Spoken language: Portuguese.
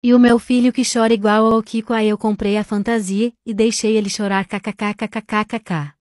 E o meu filho que chora igual ao Kiko aí eu comprei a fantasia, e deixei ele chorar kkkkkkk.